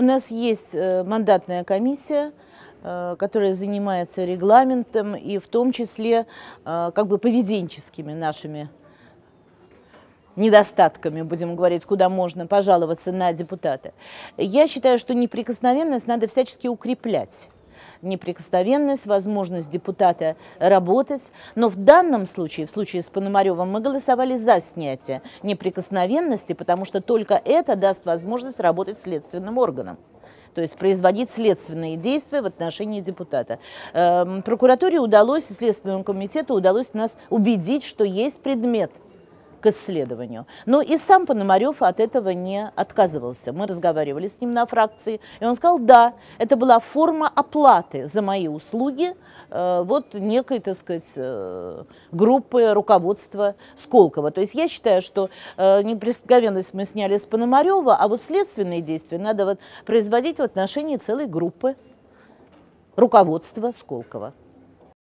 У нас есть э, мандатная комиссия, э, которая занимается регламентом и в том числе э, как бы поведенческими нашими недостатками, будем говорить, куда можно пожаловаться на депутата. Я считаю, что неприкосновенность надо всячески укреплять неприкосновенность, возможность депутата работать. Но в данном случае, в случае с Пономаревым, мы голосовали за снятие неприкосновенности, потому что только это даст возможность работать следственным органам то есть производить следственные действия в отношении депутата. Эм, прокуратуре удалось, Следственному комитету удалось нас убедить, что есть предмет к исследованию. Но и сам Пономарев от этого не отказывался. Мы разговаривали с ним на фракции, и он сказал, да, это была форма оплаты за мои услуги э, вот некой, так сказать, э, группы руководства Сколково. То есть я считаю, что э, неприкосновенность мы сняли с Пономарева, а вот следственные действия надо вот производить в отношении целой группы руководства Сколково.